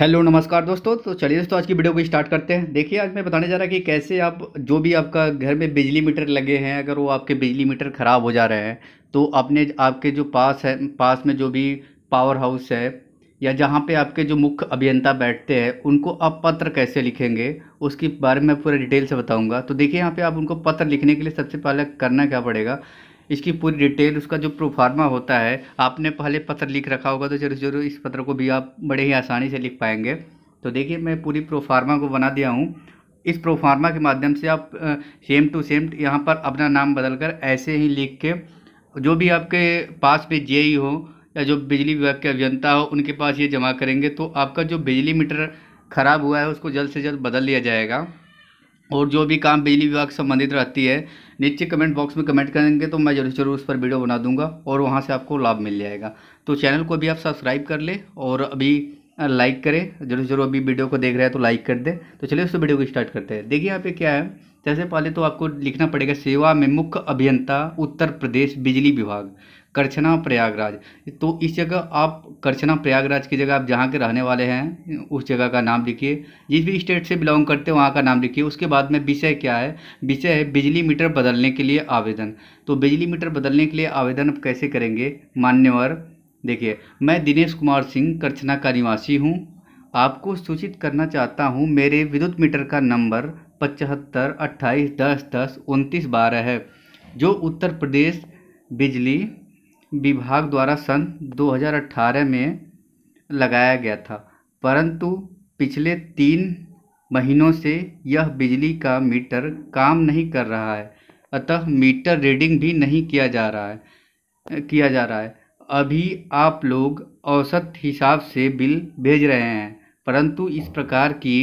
hello नमस्कार दोस्तों तो चलिए दोस्तों आज की वीडियो को स्टार्ट करते हैं देखिए आज मैं बताने जा रहा कि कैसे आप जो भी आपका घर में बिजली मीटर लगे हैं अगर वो आपके बिजली मीटर ख़राब हो जा रहे हैं तो अपने आपके जो पास है पास में जो भी पावर हाउस है या जहाँ पे आपके जो मुख्य अभियंता बैठते हैं उनको आप पत्र कैसे लिखेंगे उसके बारे में पूरा डिटेल से बताऊँगा तो देखिए यहाँ पर आप उनको पत्र लिखने के लिए सबसे पहले करना क्या पड़ेगा इसकी पूरी डिटेल उसका जो प्रोफार्मा होता है आपने पहले पत्र लिख रखा होगा तो जरूर जरूर इस पत्र को भी आप बड़े ही आसानी से लिख पाएंगे तो देखिए मैं पूरी प्रोफार्मा को बना दिया हूँ इस प्रोफार्मा के माध्यम से आप सेम टू सेम यहाँ पर अपना नाम बदल कर ऐसे ही लिख के जो भी आपके पास में जे हो या जो बिजली विभाग के अभियंता हो उनके पास ये जमा करेंगे तो आपका जो बिजली मीटर ख़राब हुआ है उसको जल्द से जल्द बदल लिया जाएगा और जो भी काम बिजली विभाग से संबंधित रहती है नीचे कमेंट बॉक्स में कमेंट करेंगे तो मैं जरूर जरूर उस पर वीडियो बना दूंगा और वहाँ से आपको लाभ मिल जाएगा तो चैनल को भी आप सब्सक्राइब कर ले और अभी लाइक करें जरूर जरूर अभी वीडियो को देख रहे हैं तो लाइक कर दे तो चलिए उस वीडियो को स्टार्ट करते हैं देखिए यहाँ पे क्या है जैसे पहले तो आपको लिखना पड़ेगा सेवा में मुख्य अभियंता उत्तर प्रदेश बिजली विभाग करछना प्रयागराज तो इस जगह आप करछना प्रयागराज की जगह आप जहाँ के रहने वाले हैं उस जगह का नाम लिखिए जिस भी स्टेट से बिलोंग करते हैं वहाँ का नाम लिखिए उसके बाद में विषय क्या है विषय है बिजली मीटर बदलने के लिए आवेदन तो बिजली मीटर बदलने के लिए आवेदन आप कैसे करेंगे मान्यवर देखिए मैं दिनेश कुमार सिंह करछना का निवासी हूँ आपको सूचित करना चाहता हूँ मेरे विद्युत मीटर का नंबर पचहत्तर अट्ठाईस दस दस उनतीस बारह है जो उत्तर प्रदेश बिजली विभाग द्वारा सन दो हज़ार में लगाया गया था परंतु पिछले तीन महीनों से यह बिजली का मीटर काम नहीं कर रहा है अतः मीटर रीडिंग भी नहीं किया जा रहा है किया जा रहा है अभी आप लोग औसत हिसाब से बिल भेज रहे हैं परंतु इस प्रकार की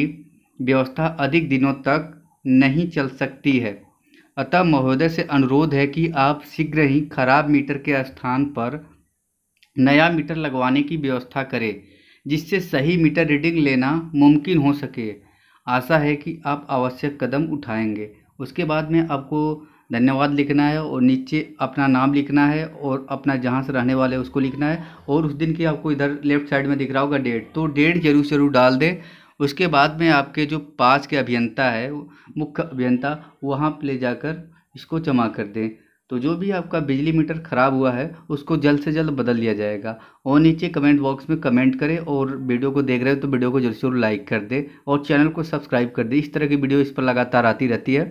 व्यवस्था अधिक दिनों तक नहीं चल सकती है अतः महोदय से अनुरोध है कि आप शीघ्र ही खराब मीटर के स्थान पर नया मीटर लगवाने की व्यवस्था करें जिससे सही मीटर रीडिंग लेना मुमकिन हो सके आशा है कि आप आवश्यक कदम उठाएंगे उसके बाद में आपको धन्यवाद लिखना है और नीचे अपना नाम लिखना है और अपना जहाँ से रहने वाले उसको लिखना है और उस दिन की आपको इधर लेफ्ट साइड में दिख रहा होगा डेट तो डेट जरूर जरूर डाल दें उसके बाद में आपके जो पास के अभियंता है मुख्य अभियंता वहाँ पर ले जाकर इसको जमा कर दें तो जो भी आपका बिजली मीटर ख़राब हुआ है उसको जल्द से जल्द बदल लिया जाएगा और नीचे कमेंट बॉक्स में कमेंट करें और वीडियो को देख रहे हो तो वीडियो को जरूर जरूर लाइक कर दें और चैनल को सब्सक्राइब कर दें इस तरह की वीडियो इस पर लगातार आती रहती है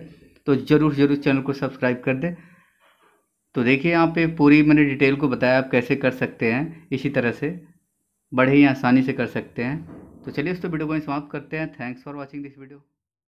तो ज़रूर ज़रूर चैनल को सब्सक्राइब कर दें तो देखिए यहाँ पे पूरी मैंने डिटेल को बताया आप कैसे कर सकते हैं इसी तरह से बड़े ही आसानी से कर सकते हैं तो चलिए दोस्तों वीडियो को समाप्त करते हैं thanks for watching this video